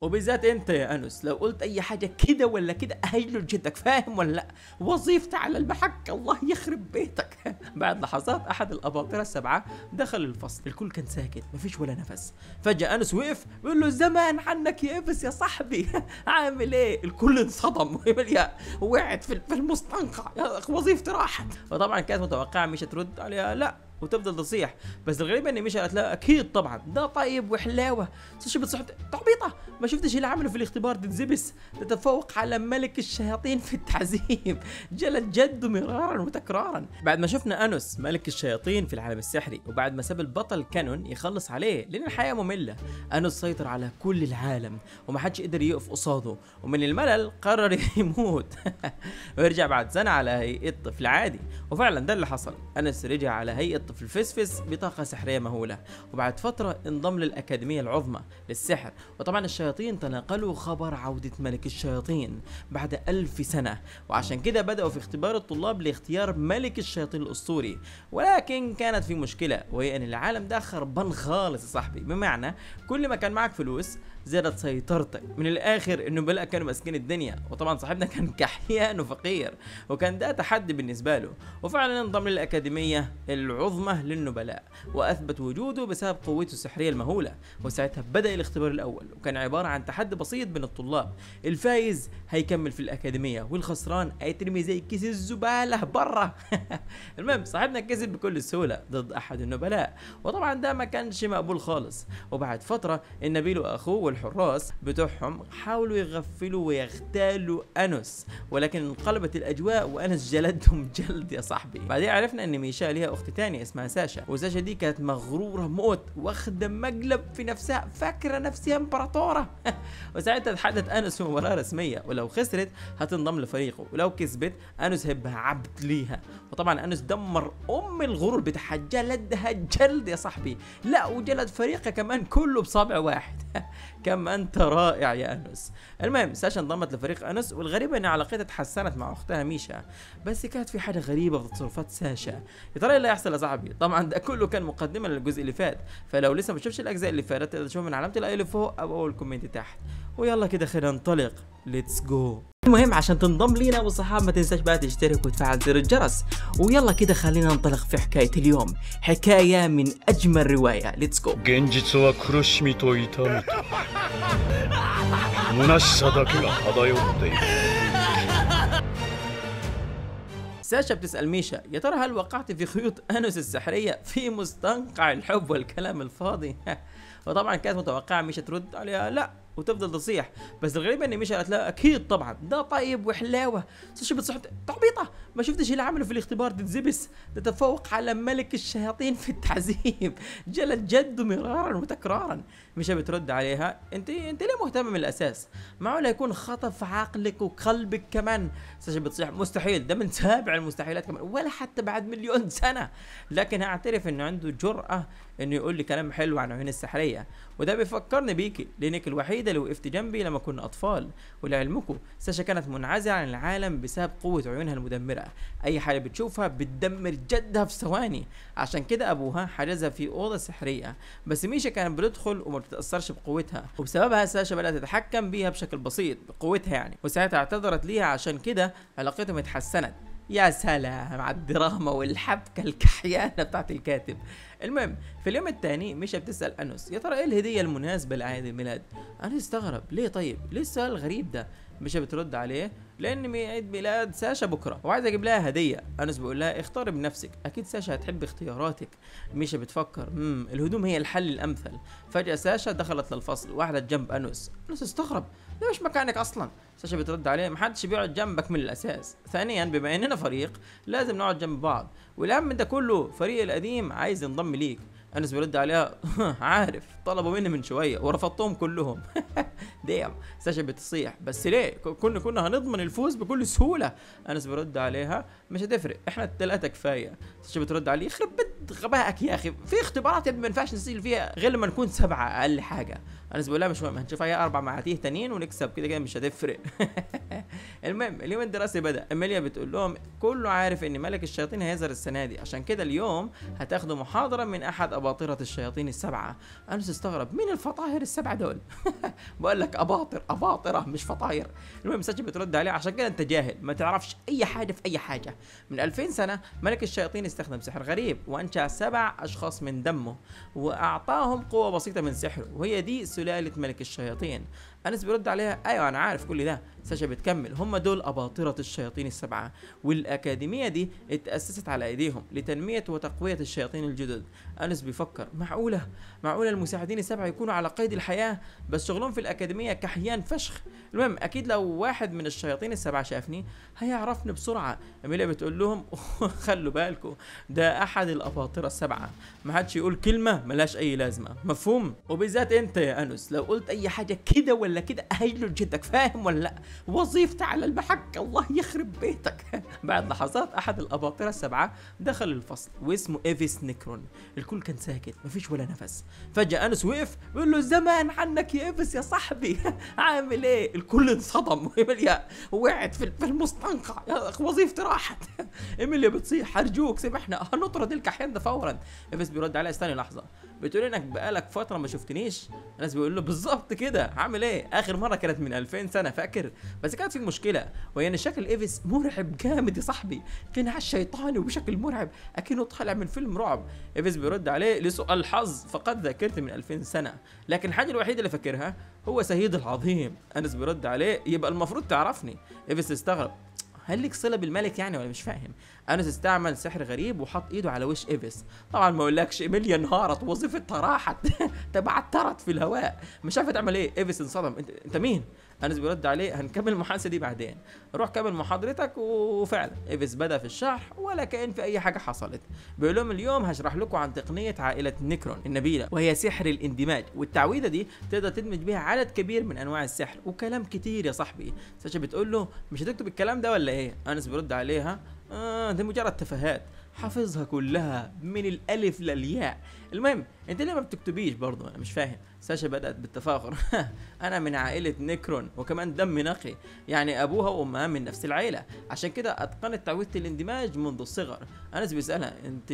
وبالذات انت يا انس لو قلت اي حاجه كده ولا كده اهجلل جدك فاهم ولا لا وظيفتي على المحك الله يخرب بيتك بعد لحظات احد الاباطره السبعه دخل الفصل الكل كان ساكت مفيش ولا نفس فجاه انس وقف بيقول له زمان عنك يا ابس يا صاحبي عامل ايه الكل انصدم يا وقعت في المستنقع وظيفتي راحت فطبعا كانت متوقعه مش هترد عليها لا وتفضل تصيح بس الغريب اني مش قالت لا اكيد طبعا ده طيب وحلاوه شو بتصيح تعبيطه ما شفتش اللي عمله في الاختبار تتزبس تتفوق على ملك الشياطين في التعذيب جلد جده مرارا وتكرارا بعد ما شفنا انوس ملك الشياطين في العالم السحري وبعد ما ساب البطل كانون يخلص عليه لان الحياه ممله انوس سيطر على كل العالم ومحدش قدر يقف قصاده ومن الملل قرر يموت ويرجع بعد سنه على هيئه طفل عادي وفعلا ده اللي حصل انس رجع على هيئه الطفل فسفس بطاقة سحرية مهولة وبعد فترة انضم للأكاديمية العظمى للسحر وطبعا الشياطين تناقلوا خبر عودة ملك الشياطين بعد ألف سنة وعشان كده بدأوا في اختبار الطلاب لاختيار ملك الشياطين الأسطوري ولكن كانت في مشكلة وهي أن العالم ده خربان خالص يا صاحبي بمعنى كل ما كان معك فلوس زادت سيطرتك من الاخر انه بلا كانوا ماسكين الدنيا وطبعا صاحبنا كان كحيان وفقير وكان ده تحدي بالنسبه له وفعلا انضم للاكاديميه العظمى للنبلاء واثبت وجوده بسبب قوته السحريه المهوله وساعتها بدا الاختبار الاول وكان عباره عن تحدي بسيط بين الطلاب الفايز هيكمل في الاكاديميه والخسران هيترمي زي كيس الزباله بره المهم صاحبنا كسب بكل سهوله ضد احد النبلاء وطبعا ده ما كانش مقبول خالص وبعد فتره النبيل واخوه والحراس بتوعهم حاولوا يغفلوا ويغتالوا انس ولكن انقلبت الاجواء وانس جلدهم جلد يا صاحبي بعدين عرفنا ان ميشا ليها اخت تانية اسمها ساشا وساشا دي كانت مغروره موت واخده مقلب في نفسها فاكره نفسها امبراطوره وساعتها تحدث انس مباراه رسميه ولو خسرت هتنضم لفريقه ولو كسبت انس هيبقى عبد ليها وطبعا انس دمر ام الغرور بتاعها جلدها جلد يا صاحبي لا وجلد فريقه كمان كله بصابع واحد كم انت رائع يا انس المهم ساشا انضمت لفريق انس والغريب ان علاقتها تحسنت مع اختها ميشا بس كانت في حاجه غريبه في تصرفات ساشا يا ترى ايه اللي هيحصل يا صاحبي طبعا ده كله كان مقدمه للجزء اللي فات فلو لسه ما شفتش الاجزاء اللي فاتت تقدر تشوف من علامه الاي اللي فوق او اول كومنت تحت ويلا كده خلينا ننطلق ليتس جو المهم عشان تنضم لينا والصحاب ما تنساش بقى تشترك وتفعل زر الجرس ويلا كده خلينا ننطلق في حكاية اليوم حكاية من أجمل رواية ليتس جو ساشا بتسأل ميشا يا ترى هل وقعت في خيوط أنس السحرية في مستنقع الحب والكلام الفاضي؟ وطبعا كانت متوقعة ميشا ترد عليها لا وتفضل تصيح بس الغريب اني مش قالت لا اكيد طبعا ده طيب وحلاوه شو بتصحب تعبيطه ما شفتش اللي عمله في الاختبار تتزبس ده تفوق على ملك الشياطين في التعذيب جلد جده مرارا وتكرارا مش بترد عليها انت انت ليه مهتم من الاساس معقول يكون خطف عقلك وقلبك كمان ساشا بتصيح مستحيل ده من سابع المستحيلات كمان ولا حتى بعد مليون سنه لكن اعترف انه عنده جرأه انه يقول لي كلام حلو عن عيون السحريه وده بيفكرني بيكي لانك الوحيده اللي وقفت جنبي لما كنا اطفال ولعلمكم ساشا كانت منعزله عن العالم بسبب قوه عيونها المدمره اي حاجه بتشوفها بتدمر جدها في ثواني عشان كده ابوها حجزها في اوضه سحريه بس ميشا كانت بتدخل وما تتاثرش بقوتها وبسببها ساشا بدات تتحكم بيها بشكل بسيط بقوتها يعني وساعتها اعتذرت ليها عشان كده علاقتهم اتحسنت يا سلام على الدراما والحبكه الكحيانه بتاعت الكاتب المهم في اليوم الثاني ميشا بتسال انوس يا ترى ايه الهديه المناسبه لعيد الميلاد انا استغرب ليه طيب ليه السؤال الغريب ده مش بترد عليه لان عيد ميلاد ساشا بكره وعايز اجيب لها هديه انس بيقول لها اختاري بنفسك اكيد ساشا هتحب اختياراتك ميشا بتفكر امم الهدوم هي الحل الامثل فجاه ساشا دخلت للفصل واحده جنب انس انس استغرب ده مش مكانك اصلا ساشا بترد عليه محدش بيقعد جنبك من الاساس ثانيا بما اننا فريق لازم نقعد جنب بعض والاهم من ده كله فريق القديم عايز ينضم ليك انس برد عليها عارف طلبوا مني من شويه ورفضتهم كلهم ديم ساشا بتصيح بس ليه كنا كنا هنضمن الفوز بكل سهوله انس برد عليها مش هتفرق احنا الثلاثه كفايه ساشا بترد عليه يخرب بيت غبائك يا اخي في اختبارات يا ابني ما ينفعش نسجل فيها غير لما نكون سبعه اقل حاجه الاسبوع لا مش مهم هنشوف اي اربع معاتيه تانيين ونكسب كده كده مش هتفرق المهم اليوم الدراسي بدا اميليا بتقول لهم كله عارف ان ملك الشياطين هيظهر السنه دي عشان كده اليوم هتاخدوا محاضره من احد اباطره الشياطين السبعه انس استغرب مين الفطاهر السبعه دول بقول لك اباطر اباطره مش فطاير المهم ساتشي بترد عليه عشان كده انت جاهل ما تعرفش اي حاجه في اي حاجه من 2000 سنه ملك الشياطين استخدم سحر غريب وانشا سبع اشخاص من دمه واعطاهم قوه بسيطه من سحره وهي دي سلالة ملك الشياطين انس بيرد عليها ايوه انا عارف كل ده ساشا بتكمل هم دول اباطره الشياطين السبعه والاكاديميه دي اتاسست على ايديهم لتنميه وتقويه الشياطين الجدد انس بيفكر معقوله معقوله المساعدين السبعه يكونوا على قيد الحياه بس شغلهم في الاكاديميه كحيان فشخ المهم اكيد لو واحد من الشياطين السبعه شافني هيعرفني بسرعه اميليا بتقول لهم خلوا بالكم ده احد الاباطره السبعه ما حدش يقول كلمه ملهاش اي لازمه مفهوم وبالذات انت يا انس لو قلت اي حاجه كده ولا كده اهيله جدك فاهم ولا لا وظيفتي على المحك الله يخرب بيتك بعد لحظات احد الاباطره السبعه دخل الفصل واسمه ايفيس نيكرون الكل كان ساكت مفيش ولا نفس فجاه انس وقف بيقول له زمان عنك يا ايفيس يا صاحبي عامل ايه الكل انصدم ايميليا وقعت في المستنقع يا وظيفتي راحت ايميليا بتصيح ارجوك سامحنا هنطرد الكحيان ده فورا ايفيس بيرد عليها استني لحظه بتقول انك بقالك فتره ما شفتنيش انس بيقول له بالظبط كده عامل ايه اخر مره كانت من 2000 سنه فاكر بس كانت في مشكله وهي ان شكل ايفيس مرعب جامد يا صاحبي قناع الشيطاني وبشكل مرعب اكنه طالع من فيلم رعب ايفيس بيرد عليه لسوء الحظ فقد ذاكرت من 2000 سنه لكن الحاجه الوحيده اللي فاكرها هو سيد العظيم انس بيرد عليه يبقى المفروض تعرفني ايفيس استغرب هل لك صله بالملك يعني ولا مش فاهم انس استعمل سحر غريب وحط ايده على وش ايفيس طبعا ما اقولكش ايميليا انهارت وظيفتها راحت تبعترت في الهواء مش عارفه تعمل ايه ايفيس انصدم انت انت مين انس بيرد عليه هنكمل المحادثه دي بعدين روح كمل محاضرتك وفعلا ايفيس بدا في الشرح ولا كان في اي حاجه حصلت بيقول لهم اليوم هشرح لكم عن تقنيه عائله نيكرون النبيله وهي سحر الاندماج والتعويذه دي تقدر تدمج بيها عدد كبير من انواع السحر وكلام كتير يا صاحبي ساشا بتقول له مش هتكتب الكلام ده ولا ايه انس بيرد عليها آه ده مجرد تفاهات حافظها كلها من الالف للياء المهم انت ليه ما بتكتبيش برضه انا مش فاهم ساشا بدات بالتفاخر انا من عائله نيكرون وكمان دم نقي يعني ابوها وامها من نفس العيله عشان كده اتقنت تعويذه الاندماج منذ الصغر انس بيسالها انت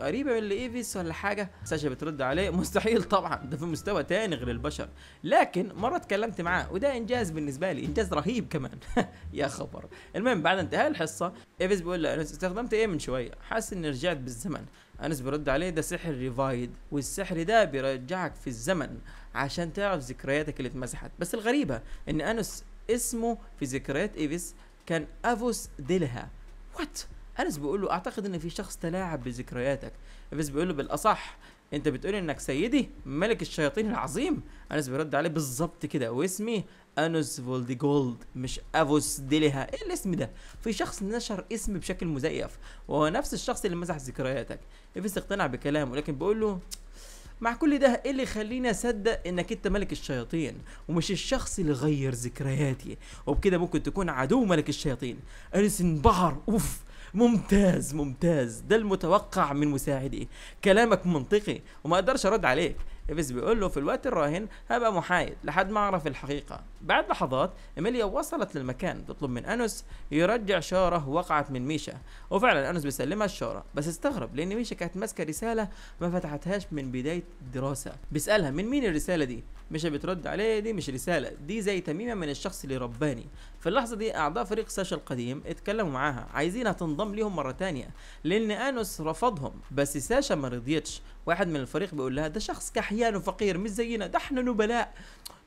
قريبه من ايفيس ولا حاجه ساشا بترد عليه مستحيل طبعا ده في مستوى تاني غير البشر لكن مره اتكلمت معاه وده انجاز بالنسبه لي انجاز رهيب كمان يا خبر المهم بعد انتهاء الحصه ايفيس بيقول له استخدمت ايه من شويه حاسس اني رجعت بالزمن انس بيرد عليه ده سحر ريفايد والسحر ده بيرجعك في الزمن عشان تعرف ذكرياتك اللي اتمسحت بس الغريبه ان انس اسمه في ذكريات ايفيس كان افوس ديلها وات انس بيقول له اعتقد ان في شخص تلاعب بذكرياتك ايفيس بيقول له بالاصح انت بتقول انك سيدي ملك الشياطين العظيم انس بيرد عليه بالظبط كده واسمي انوس فولديجولد مش افوس ديليها ايه الاسم ده في شخص نشر اسم بشكل مزيف وهو نفس الشخص اللي مسح ذكرياتك افيس إيه اقتنع بكلامه لكن بيقول له مع كل ده ايه اللي يخليني اصدق انك انت ملك الشياطين ومش الشخص اللي غير ذكرياتي وبكده ممكن تكون عدو ملك الشياطين انس انبهر اوف ممتاز ممتاز ده المتوقع من مساعدي كلامك منطقي وما اقدرش ارد عليك بس بيقول له في الوقت الراهن هبقى محايد لحد ما اعرف الحقيقه بعد لحظات إيميليا وصلت للمكان تطلب من أنس يرجع شاره وقعت من ميشا وفعلا أنس بيسلمها الشاره بس استغرب لأن ميشا كانت ماسكة رسالة ما فتحتهاش من بداية الدراسة بيسألها من مين الرسالة دي ميشا بترد عليه دي مش رسالة دي زي تميمة من الشخص اللي رباني في اللحظة دي أعضاء فريق ساشا القديم اتكلموا معاها عايزينها تنضم ليهم مرة تانية لأن أنس رفضهم بس ساشا ما رضيتش واحد من الفريق بيقول لها ده شخص كحيان وفقير مش زينا ده احنا نبلاء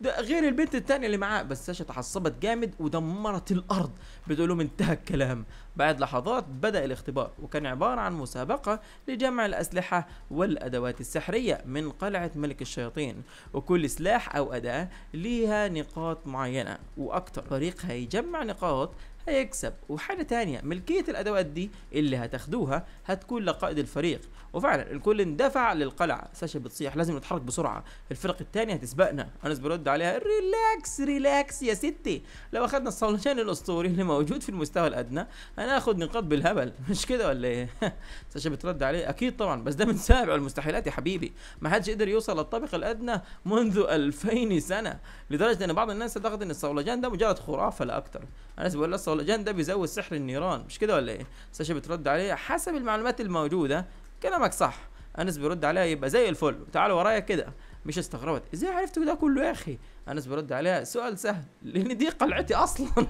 ده غير البنت التانية اللي معاه بس ساشا اتعصبت جامد ودمرت الارض بتقول لهم انتهى الكلام بعد لحظات بدا الاختبار وكان عباره عن مسابقه لجمع الاسلحه والادوات السحريه من قلعه ملك الشياطين وكل سلاح او اداه ليها نقاط معينه واكتر فريق هيجمع نقاط هيكسب وحاجة تانية ملكية الأدوات دي اللي هتاخدوها هتكون لقائد الفريق وفعلا الكل اندفع للقلعه ساشا بتصيح لازم نتحرك بسرعه الفرق الثانيه هتسبقنا انس برد عليها ريلاكس ريلاكس يا ستي لو اخذنا الصولجان الاسطوري اللي موجود في المستوى الادنى هناخد نقاط بالهبل مش كده ولا ايه ساشا بترد عليه اكيد طبعا بس ده من سابع المستحيلات يا حبيبي ما حدش قدر يوصل للطابق الادنى منذ 2000 سنه لدرجه ان بعض الناس اعتقد ان الصولجان ده مجرد خرافه لا اكتر انس بيقول الصولجان ده بيزود سحر النيران مش كده ولا ايه ساشا بترد عليه حسب المعلومات الموجوده كلامك صح انس بيرد عليها يبقى زي الفل تعال ورايا كده مش استغربت ازاي عرفت ده كله يا اخي انس برد عليها سؤال سهل لان دي قلعتي اصلا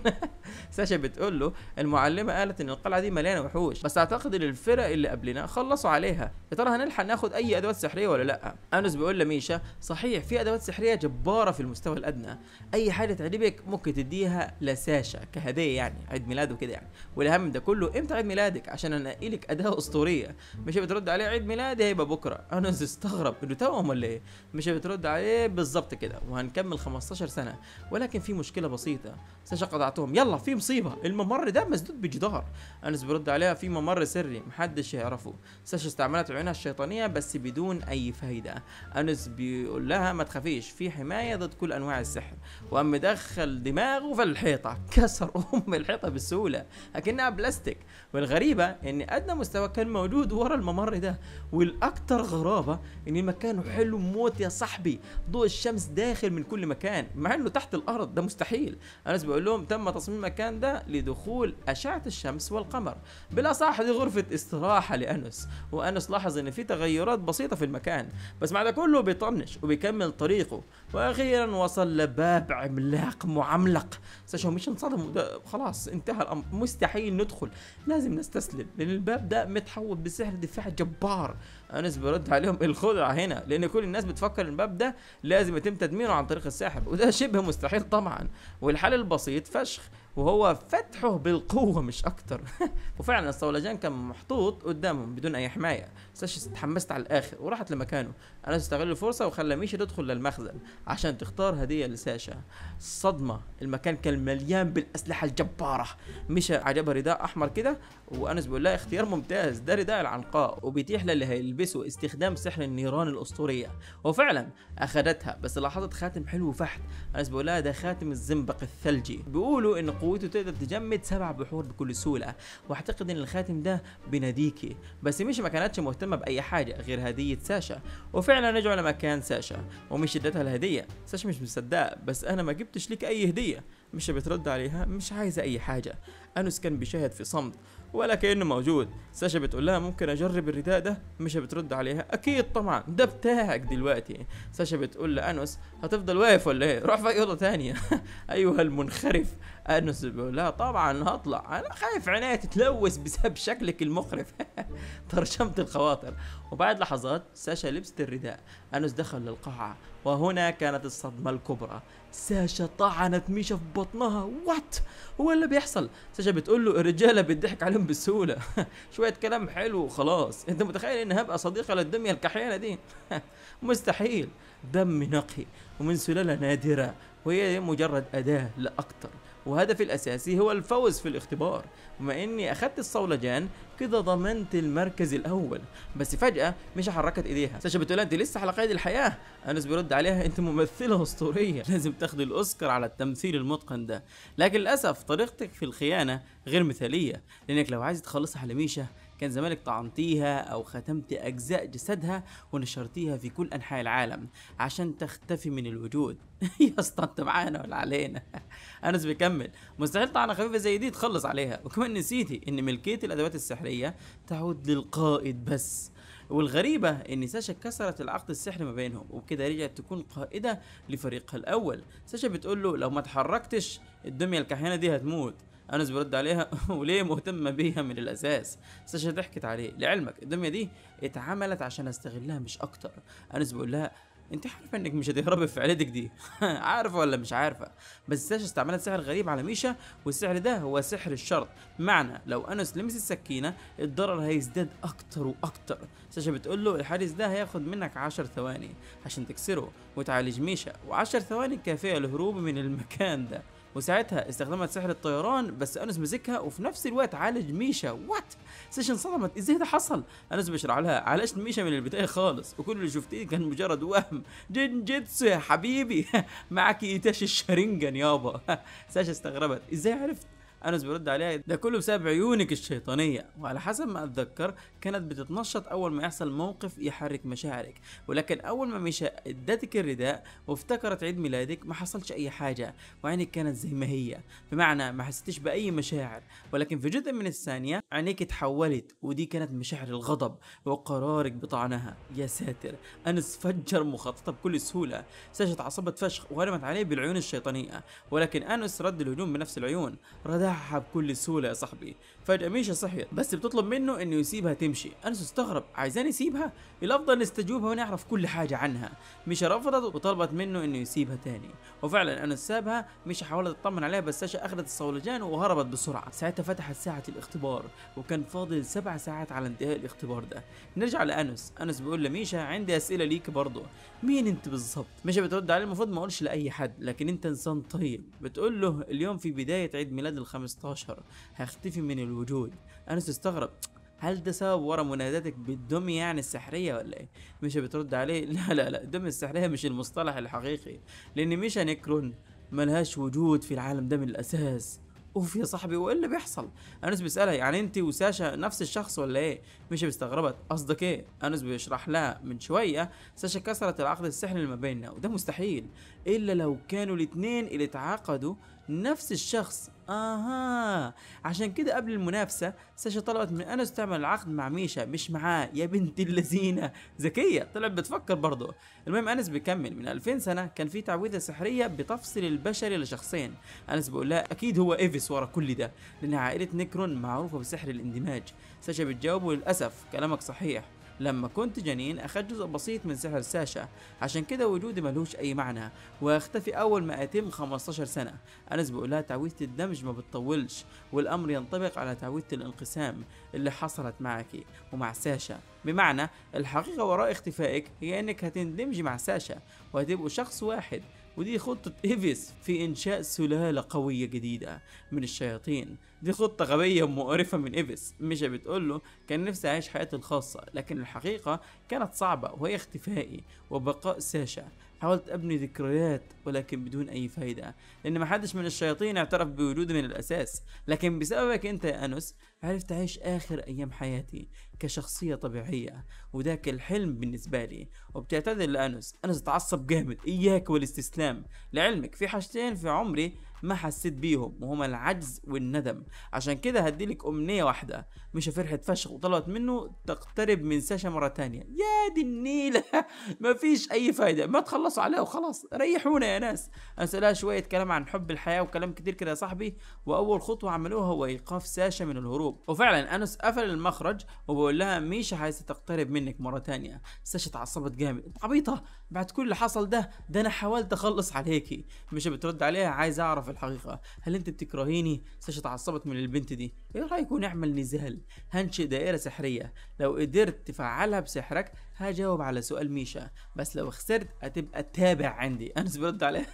ساشا بتقول له المعلمه قالت ان القلعه دي مليانه وحوش بس اعتقد ان الفرق اللي قبلنا خلصوا عليها يا ترى هنلحق ناخد اي ادوات سحريه ولا لا انس بيقول لميشا صحيح في ادوات سحريه جباره في المستوى الادنى اي حاجه تعجبك ممكن تديها لساشا كهديه يعني عيد ميلاده كده يعني والاهم ده كله امتى عيد ميلادك عشان انقي لك اداه اسطوريه مش بترد عليه عيد ميلادي هيبقى بكره انس استغرب انه توأم ولا ايه مش بترد عليه بالظبط كده وهنكمل 15 سنة ولكن في مشكلة بسيطة ساشا قطعتهم يلا في مصيبة الممر ده مسدود بجدار أنس برد عليها في ممر سري محدش يعرفه ساشا استعملت عيونها الشيطانية بس بدون أي فايدة أنس بيقول لها ما تخافيش في حماية ضد كل أنواع السحر وقام دخل دماغه في الحيطة كسر أم الحيطة بسهولة أكنها بلاستيك والغريبة إن أدنى مستوى كان موجود ورا الممر ده والأكثر غرابة إن المكان حلو موت يا صاحبي ضوء الشمس داخل من كل مكان مكان مع انه تحت الارض ده مستحيل انا بقول لهم تم تصميم المكان ده لدخول اشعه الشمس والقمر بالاصح دي غرفه استراحه لانس وانس لاحظ ان في تغيرات بسيطه في المكان بس مع ده كله بيطنش وبيكمل طريقه واخيرا وصل لباب عملاق معملق ساشو مش انصدم خلاص انتهى الامر مستحيل ندخل لازم نستسلم لان الباب ده متحوط بسحر دفاع جبار انس بيرد عليهم الخدعه هنا لان كل الناس بتفكر ان الباب ده لازم يتم تدميره عن طريق الساحر وده شبه مستحيل طبعا والحل البسيط فشخ وهو فتحه بالقوه مش اكتر وفعلا الصولجان كان محطوط قدامهم بدون اي حمايه ساشا تحمست على الاخر وراحت لمكانه انا استغل الفرصه وخلى ميشي تدخل للمخزن عشان تختار هديه لساشا صدمه المكان كان مليان بالاسلحه الجباره ميشا عجبها رداء احمر كده وانس بيقول لها اختيار ممتاز ده رداء العنقاء وبيتيح للي هيلبسه استخدام سحر النيران الاسطوريه وفعلا اخذتها بس لاحظت خاتم حلو فحت انس بيقول لها ده خاتم الزنبق الثلجي بيقولوا ان قوته تقدر تجمد سبع بحور بكل سهوله واعتقد ان الخاتم ده بناديكي بس مش ما كانتش مهتمه باي حاجه غير هديه ساشا وفعلا رجعوا لمكان ساشا ومش ادتها الهديه ساشا مش مصدقه بس انا ما جبتش لك اي هديه مش بترد عليها مش عايزه اي حاجه انوس كان بيشاهد في صمت ولا كانه موجود ساشا بتقول لها ممكن اجرب الرداء ده مش بترد عليها اكيد طبعا ده بتاعك دلوقتي ساشا بتقول لانوس هتفضل واقف ولا ايه روح في اوضه ثانيه ايها المنخرف انوس بيقول لها طبعا هطلع انا خايف عينيا تتلوث بسبب شكلك المخرف ترشمت الخواطر وبعد لحظات ساشا لبست الرداء انوس دخل للقاعه وهنا كانت الصدمه الكبرى ساشا طعنت ميشا في بطنها وات هو اللي بيحصل ساشا بتقول له الرجاله بتضحك عليهم بسهوله شويه كلام حلو وخلاص انت متخيل ان هبقى صديقه للدميه الكحيانه دي مستحيل دم نقي ومن سلاله نادره وهي مجرد اداه لا اكتر وهدفي الأساسي هو الفوز في الاختبار بما إني أخدت الصولجان كده ضمنت المركز الأول بس فجأة مش حركت إيديها ساشا بتقول أنت لسه على قيد الحياة أنس بيرد عليها أنت ممثلة أسطورية لازم تاخدي الأوسكار على التمثيل المتقن ده لكن للأسف طريقتك في الخيانة غير مثالية لأنك لو عايز تخلصها على ميشا كان زمانك طعنتيها أو ختمت أجزاء جسدها ونشرتيها في كل أنحاء العالم عشان تختفي من الوجود يا اسطى أنت معانا ولا علينا أنس بيكمل مستحيل طعنة خفيفة زي دي تخلص عليها وكمان نسيتي إن ملكية الأدوات السحرية تعود للقائد بس والغريبة إن ساشا كسرت العقد السحري ما بينهم وبكده رجعت تكون قائدة لفريقها الأول ساشا بتقول له لو ما تحركتش الدمية الكحيانة دي هتموت انس بيرد عليها وليه مهتمه بيها من الاساس ساشا ضحكت عليه لعلمك الدميه دي اتعملت عشان استغلها مش اكتر انس بيقول لها انت عارفه انك مش هتهربي في عيلتك دي عارفه ولا مش عارفه بس ساشا استعملت سحر غريب على ميشا والسحر ده هو سحر الشرط معنى لو انس لمس السكينه الضرر هيزداد اكتر واكتر ساشا بتقول له الحارس ده هياخد منك 10 ثواني عشان تكسره وتعالج ميشا و10 ثواني كافيه للهروب من المكان ده وساعتها استخدمت سحر الطيران بس انس مسكها وفي نفس الوقت عالج ميشا وات سيشن صدمت ازاي ده حصل انس بيشرح لها عالجت ميشا من البدايه خالص وكل اللي شفتيه كان مجرد وهم جنجيتسو يا حبيبي معاك ايتاش الشرنجن يابا ساشا استغربت ازاي عرفت انس بيرد عليها ده كله بسبب عيونك الشيطانيه وعلى حسب ما اتذكر كانت بتتنشط اول ما يحصل موقف يحرك مشاعرك ولكن اول ما مشى ادتك الرداء وافتكرت عيد ميلادك ما حصلش اي حاجه وعينك كانت زي ما هي بمعنى ما حسيتش باي مشاعر ولكن في جزء من الثانيه عينيك اتحولت ودي كانت مشاعر الغضب وقرارك بطعنها يا ساتر انس فجر مخططه بكل سهوله ساشت عصبت فشخ وهرمت عليه بالعيون الشيطانيه ولكن انس رد الهجوم بنفس العيون ردع بتاعها بكل سهوله يا صاحبي فجاه ميشا صحيت بس بتطلب منه انه يسيبها تمشي انس استغرب عايزاني يسيبها الافضل نستجوبها ونعرف كل حاجه عنها ميشا رفضت وطلبت منه انه يسيبها تاني وفعلا انس سابها ميشا حاولت تطمن عليها بس ساشا اخذت الصولجان وهربت بسرعه ساعتها فتحت ساعه الاختبار وكان فاضل سبع ساعات على انتهاء الاختبار ده نرجع لانس انس بيقول لميشا عندي اسئله ليك برضه مين انت بالظبط ميشا بترد عليه المفروض ما اقولش لاي حد لكن انت انسان طيب بتقول له اليوم في بدايه عيد ميلاد الخمسة 15 هختفي من الوجود انس استغرب هل ده سبب ورا مناداتك بالدمية يعني السحرية ولا ايه؟ ميشا بترد عليه لا لا لا الدمية السحرية مش المصطلح الحقيقي لان ميشا نكرون ملهاش وجود في العالم ده من الاساس اوف يا صاحبي وايه اللي بيحصل؟ انس بيسالها يعني انت وساشا نفس الشخص ولا ايه؟ مش بيستغربت قصدك ايه؟ انس بيشرح لها من شويه ساشا كسرت العقد السحري اللي ما بيننا وده مستحيل الا لو كانوا الاثنين اللي اتعاقدوا نفس الشخص اها عشان كده قبل المنافسة ساشا طلبت من انس تعمل العقد مع ميشا مش معاه يا بنت اللذينة ذكية طلعت بتفكر برضه المهم انس بيكمل من 2000 سنة كان في تعويذة سحرية بتفصل البشري لشخصين انس بيقول لها اكيد هو ايفيس ورا كل ده لان عائلة نكرون معروفة بسحر الاندماج ساشا بتجاوبه للاسف كلامك صحيح لما كنت جنين أخذ جزء بسيط من سحر ساشا عشان كده وجودي ملهوش أي معنى وهختفي أول ما أتم 15 سنة أنس لها تعويذة الدمج ما بتطولش والأمر ينطبق على تعويذة الانقسام اللي حصلت معك ومع ساشا بمعنى الحقيقة وراء اختفائك هي أنك هتندمجي مع ساشا وهتبقوا شخص واحد ودي خطة إيفيس في إنشاء سلالة قوية جديدة من الشياطين دي خطة غبية ومقرفة من إيفيس بتقول بتقوله كان نفسي أعيش حياتي الخاصة لكن الحقيقة كانت صعبة وهي اختفائي وبقاء ساشا حاولت أبني ذكريات ولكن بدون أي فائدة لأن ما حدش من الشياطين اعترف بوجودي من الأساس لكن بسببك أنت يا أنس عرفت أعيش آخر أيام حياتي كشخصية طبيعية وذاك الحلم بالنسبة لي وبتعتذر لأنس أنس اتعصب جامد إياك والاستسلام لعلمك في حاجتين في عمري ما حسيت بيهم وهما العجز والندم عشان كده هديلك امنيه واحده مش فرحه فشخ وطلبت منه تقترب من ساشا مره تانية يا دي النيله مفيش اي فايده ما تخلصوا عليها وخلاص ريحونا يا ناس اسالها شويه كلام عن حب الحياه وكلام كتير كده يا صاحبي واول خطوه عملوها هو ايقاف ساشا من الهروب وفعلا انس قفل المخرج وبقول لها ميشا عايزه تقترب منك مره تانية ساشا اتعصبت جامد عبيطه بعد كل اللي حصل ده ده انا حاولت اخلص عليكي مش بترد عليها عايز اعرف الحقيقه هل انت بتكرهيني ساشا اتعصبت من البنت دي ايه رايكم نعمل نزال هنشئ دائره سحريه لو قدرت تفعلها بسحرك هجاوب على سؤال ميشا بس لو خسرت هتبقى تابع عندي انس بيرد عليه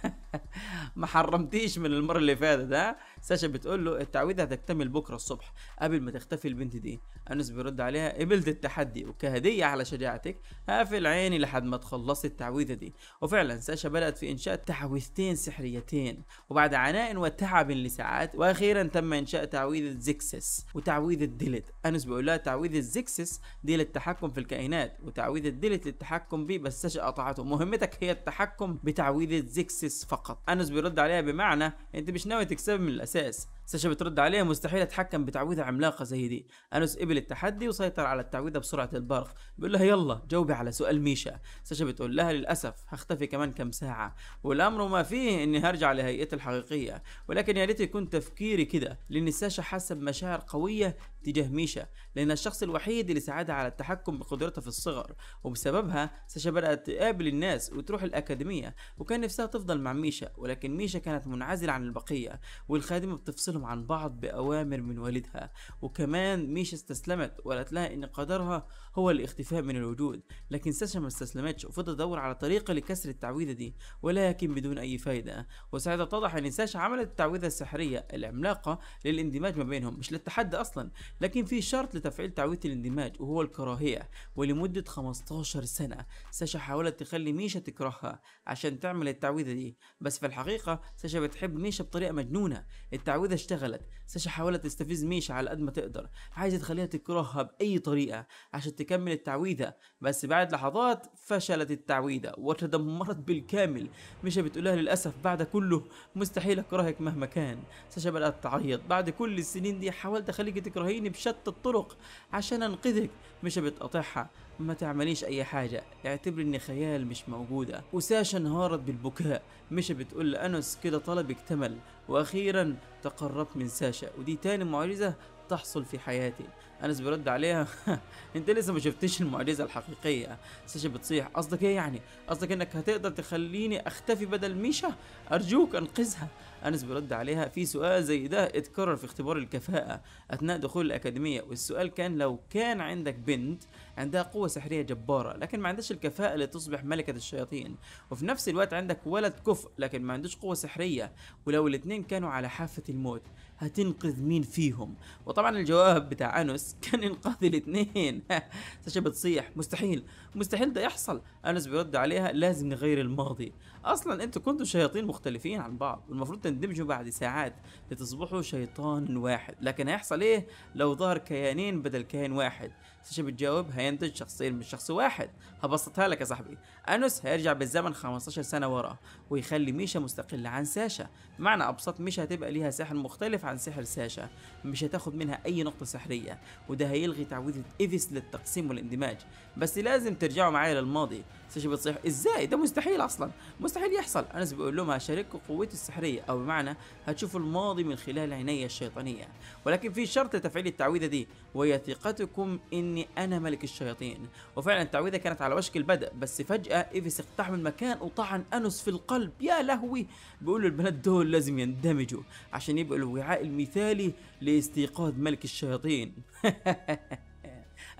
ما حرمتيش من المره اللي فاتت ها ساشا بتقول له التعويذه هتكتمل بكره الصبح قبل ما تختفي البنت دي انس بيرد عليها قبلت التحدي وكهديه على شجاعتك هقفل عيني لحد ما تخلصي التعويذه دي وفعلا ساشا بدات في انشاء تعويذتين سحريتين وبعد عناء وتعب لساعات واخيرا تم انشاء تعويذه زكسس وتعويذه ديلت انس بيقول لها تعويذه زيكسس دي للتحكم في الكائنات وتعويذه تعويذة ديلت للتحكم بيه بس ساشا قطعته مهمتك هي التحكم بتعويذة زيكسس فقط انس بيرد عليها بمعنى انت مش ناوي تكسب من الاساس ساشا بترد عليها مستحيل اتحكم بتعويذة عملاقة زي دي انس قبل التحدي وسيطر على التعويذة بسرعة البرق بيقول لها يلا جاوبي على سؤال ميشا ساشا بتقول لها للاسف هختفي كمان كم ساعة والامر ما فيه اني هرجع لهيئتي الحقيقية ولكن يا ريت يكون تفكيري كده لان ساشا حاسة بمشاعر قوية تجاه ميشا لأنها الشخص الوحيد اللي ساعدها على التحكم بقدرتها في الصغر وبسببها ساشا بدأت تقابل الناس وتروح الأكاديمية وكان نفسها تفضل مع ميشا ولكن ميشا كانت منعزلة عن البقية والخادمة بتفصلهم عن بعض بأوامر من والدها وكمان ميشا استسلمت وقالت لها إن قدرها هو الاختفاء من الوجود لكن ساشا ما استسلمتش وفضلت تدور على طريقة لكسر التعويذة دي ولكن بدون أي فايدة وساعتها اتضح إن ساشا عملت التعويذة السحرية العملاقة للاندماج ما بينهم مش للتحدي أصلا لكن في شرط لتفعيل تعويذة الاندماج وهو الكراهية ولمدة 15 سنة ساشا حاولت تخلي ميشا تكرهها عشان تعمل التعويذة دي بس في الحقيقة ساشا بتحب ميشا بطريقة مجنونة التعويذة اشتغلت ساشا حاولت تستفز ميشا على قد ما تقدر عايزة تخليها تكرهها بأي طريقة عشان تكمل التعويذة بس بعد لحظات فشلت التعويذة وتدمرت بالكامل ميشا بتقولها للأسف بعد كله مستحيل أكرهك مهما كان ساشا بدأت تعيط بعد كل السنين دي حاولت أخليك تكرهيني تحاوليني بشتى الطرق عشان انقذك مش بتقطعها ما تعمليش اي حاجة اعتبري اني خيال مش موجودة وساشا انهارت بالبكاء مش بتقول لانوس كده طلب اكتمل واخيرا تقربت من ساشا ودي تاني معجزة تحصل في حياتي انس بيرد عليها انت لسه ما شفتش المعجزه الحقيقيه ساشا بتصيح قصدك ايه يعني قصدك انك هتقدر تخليني اختفي بدل ميشا ارجوك انقذها أنس بيرد عليها في سؤال زي ده اتكرر في اختبار الكفاءة أثناء دخول الأكاديمية والسؤال كان لو كان عندك بنت عندها قوة سحرية جبارة لكن ما عندهاش الكفاءة اللي تصبح ملكة الشياطين وفي نفس الوقت عندك ولد كفء لكن ما عندوش قوة سحرية ولو الاثنين كانوا على حافة الموت هتنقذ مين فيهم وطبعا الجواب بتاع انس كان انقاذ الاثنين ساشا بتصيح مستحيل مستحيل ده يحصل انس بيرد عليها لازم نغير الماضي اصلا انتوا كنتوا شياطين مختلفين عن بعض والمفروض تندمجوا بعد ساعات لتصبحوا شيطان واحد لكن هيحصل ايه لو ظهر كيانين بدل كيان واحد ساشا بتجاوب هينتج شخصين من شخص واحد هبسطها لك يا صاحبي انوس هيرجع بالزمن 15 سنه ورا ويخلي ميشا مستقله عن ساشا بمعنى ابسط ميشا هتبقى ليها سحر مختلف عن سحر ساشا مش هتاخد منها اي نقطه سحريه وده هيلغي تعويذه ايفيس للتقسيم والاندماج بس لازم ترجعوا معايا للماضي شيء بتصيح ازاي ده مستحيل اصلا مستحيل يحصل انس بيقول لهم هشارككم قوتي السحريه او بمعنى هتشوفوا الماضي من خلال عيني الشيطانيه ولكن في شرط لتفعيل التعويذه دي وهي ثقتكم اني انا ملك الشياطين وفعلا التعويذه كانت على وشك البدء بس فجاه ايفيس اقتحم المكان وطعن انس في القلب يا لهوي بيقول البنات دول لازم يندمجوا عشان يبقوا الوعاء المثالي لاستيقاظ ملك الشياطين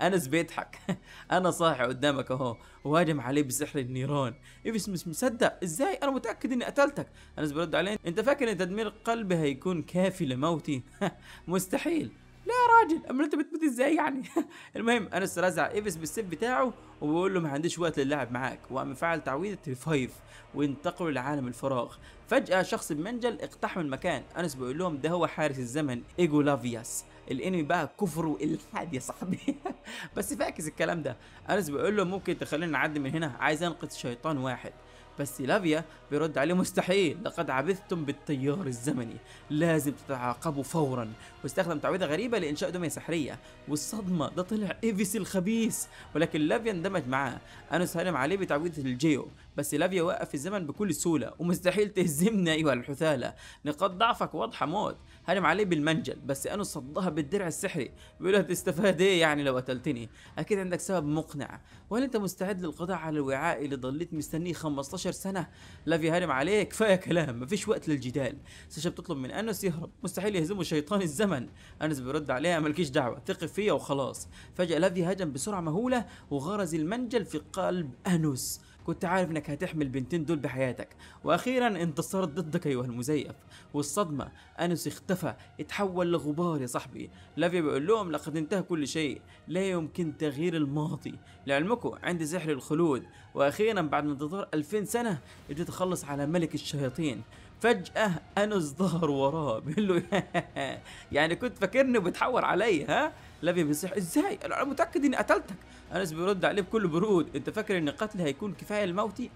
انس بيضحك انا صاحي قدامك اهو وهاجم عليه بسحر النيران ايفيس مش مصدق ازاي انا متاكد اني قتلتك انس بيرد عليه انت فاكر ان تدمير قلبي هيكون كافي لموتي مستحيل لا يا راجل امال انت بتموت ازاي يعني المهم انس رزع ايفيس بالسيف بتاعه وبيقول له ما عنديش وقت للعب معاك وقام فعل تعويذه الفايف وانتقلوا لعالم الفراغ فجأة شخص بمنجل اقتحم المكان انس بيقول لهم ده هو حارس الزمن ايجو لافياس الانمي بقى كفر والحاد يا صاحبي بس فاكس الكلام ده ارز بيقول له ممكن تخلينا نعدي من هنا عايز انقذ شيطان واحد بس لافيا بيرد عليه مستحيل لقد عبثتم بالتيار الزمني لازم تتعاقبوا فورا واستخدم تعويذه غريبه لانشاء دميه سحريه والصدمه ده طلع ايفيس الخبيث ولكن لافيا اندمج معاه انس سلم عليه بتعويذه الجيو بس لافيا وقف الزمن بكل سهوله ومستحيل تهزمنا ايها الحثاله نقاط ضعفك واضحه موت هرم عليه بالمنجل بس انا صدها بالدرع السحري بيقول تستفاد ايه يعني لو قتلتني اكيد عندك سبب مقنع وهل انت مستعد للقضاء على الوعاء اللي ضليت مستنيه 15 سنه لافيا هرم عليه كفايه كلام مفيش وقت للجدال ساشا بتطلب من انس يهرب مستحيل يهزمه شيطان الزمن انس بيرد عليها مالكيش دعوه ثق فيا وخلاص فجاه لافيا هجم بسرعه مهوله وغرز المنجل في قلب انس كنت عارف انك هتحمي البنتين دول بحياتك واخيرا انتصرت ضدك ايها المزيف والصدمه انس اختفى اتحول لغبار يا صاحبي لافيا بيقول لهم لقد انتهى كل شيء لا يمكن تغيير الماضي لعلمكم عندي سحر الخلود واخيرا بعد انتظار 2000 سنه قدرت اخلص على ملك الشياطين فجأة أنس ظهر وراه بيقول له يعني كنت فاكرني بتحور علي ها لافيا بيصيح ازاي انا متاكد اني قتلتك انس بيرد عليه بكل برود انت فاكر ان قتلي هيكون كفايه لموتي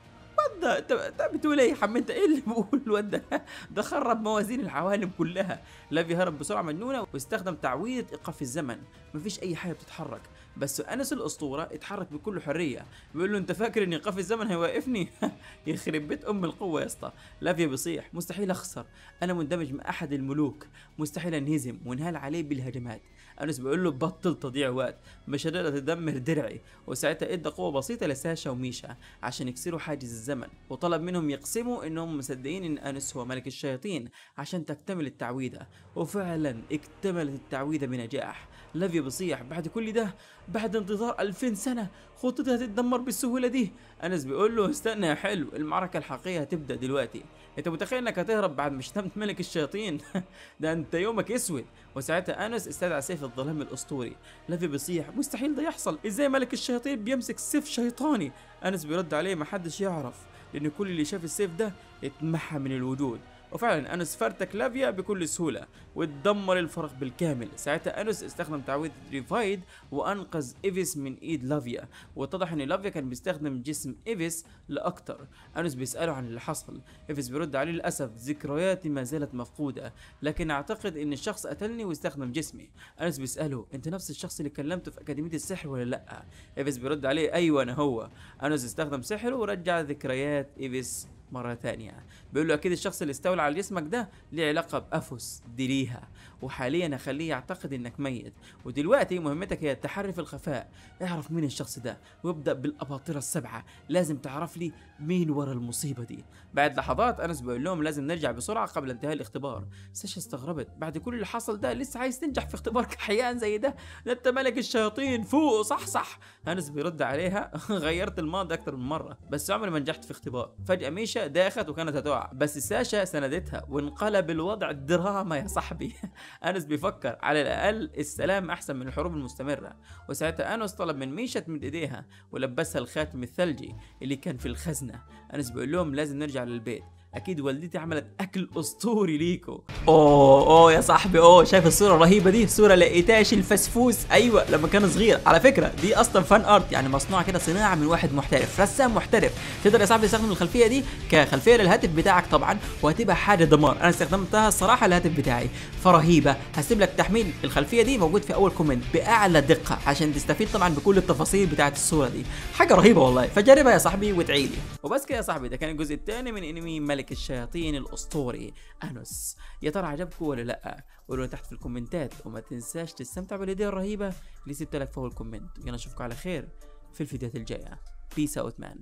ده انت بتقول ايه يا حم انت ايه اللي بقول الواد ده ده خرب موازين العوالم كلها لافيا هرب بسرعه مجنونه واستخدم تعويض ايقاف الزمن مفيش اي حاجه بتتحرك بس انس الاسطوره اتحرك بكل حريه بيقول له انت فاكر ان ايقاف الزمن هيوقفني يخرب بيت ام القوه يا اسطى لافيا بيصيح مستحيل اخسر انا مندمج مع احد الملوك مستحيل انهزم وانهال عليه بالهجمات انس بيقول له بطل تضيع وقت مش هتقدر تدمر درعي وساعتها ادى قوه بسيطه لساشا وميشا عشان يكسروا حاجز الزمن وطلب منهم يقسموا انهم مصدقين ان انس هو ملك الشياطين عشان تكتمل التعويذه وفعلا اكتملت التعويذه بنجاح لافي بيصيح بعد كل ده بعد انتظار 2000 سنة خطتي هتتدمر بالسهولة دي أنس بيقول له استنى يا حلو المعركة الحقيقية هتبدأ دلوقتي أنت متخيل إنك هتهرب بعد ما شتمت ملك الشياطين ده أنت يومك أسود وساعتها أنس استدعى سيف الظلام الأسطوري لافي بيصيح مستحيل ده يحصل إزاي ملك الشياطين بيمسك سيف شيطاني أنس بيرد عليه محدش يعرف لأن كل اللي شاف السيف ده اتمحى من الوجود وفعلا أنوس فرتك لافيا بكل سهولة وتدمر الفرق بالكامل ساعتها أنوس استخدم تعويذة ريفايد وأنقذ إيفيس من إيد لافيا واتضح أن لافيا كان بيستخدم جسم إيفيس لأكتر أنوس بيسأله عن اللي حصل إيفيس بيرد عليه للأسف ذكرياتي ما زالت مفقودة لكن أعتقد أن الشخص قتلني واستخدم جسمي أنوس بيسأله أنت نفس الشخص اللي كلمته في أكاديمية السحر ولا لأ إيفيس بيرد عليه أيوة أنا هو أنوس استخدم سحره ورجع ذكريات إيفيس مرة ثانية بيقول له أكيد الشخص اللي استولى على جسمك ده ليه علاقة بأفوس ديليها وحاليا اخليه يعتقد انك ميت ودلوقتي مهمتك هي التحري في الخفاء اعرف مين الشخص ده وابدا بالاباطره السبعه لازم تعرف لي مين ورا المصيبه دي بعد لحظات انس بيقول لهم لازم نرجع بسرعه قبل انتهاء الاختبار ساشا استغربت بعد كل اللي حصل ده لسه عايز تنجح في اختبار كحيان زي ده ده انت ملك الشياطين فوق صح صح انس بيرد عليها غيرت الماضي اكتر من مره بس عمري ما نجحت في اختبار فجاه ميشا داخت وكانت هتقع بس ساشا سندتها وانقلب الوضع دراما يا صاحبي أنس بيفكر على الأقل السلام أحسن من الحروب المستمرة وساعتها أنس طلب من ميشا تمد إيديها ولبسها الخاتم الثلجي اللي كان في الخزنة أنس بيقول لهم لازم نرجع للبيت اكيد والدتي عملت اكل اسطوري ليكو اوه اوه يا صاحبي اوه شايف الصوره الرهيبه دي صوره لقيتهاش الفسفوس ايوه لما كان صغير على فكره دي اصلا فان ارت يعني مصنوعه كده صناعه من واحد محترف رسام محترف تقدر يا صاحبي تستخدم الخلفيه دي كخلفيه للهاتف بتاعك طبعا وهتبقى حاجه دمار انا استخدمتها الصراحه للهاتف بتاعي فرهيبه هسيب لك تحميل الخلفيه دي موجود في اول كومنت باعلى دقه عشان تستفيد طبعا بكل التفاصيل بتاعه الصوره دي حاجه رهيبه والله فجربها يا صاحبي وتعيلي وبس كده يا صاحبي ده كان الجزء الثاني من انمي ملك ملك الشياطين الأسطوري أنوس يا ترى عجبكم ولا لأ قولوا تحت في الكومنتات وما تنساش تستمتع بالهدية الرهيبة اللي سبت لك فوق الكومنت يلا نشوفكم على خير في الفيديوهات الجاية بيس اوت مان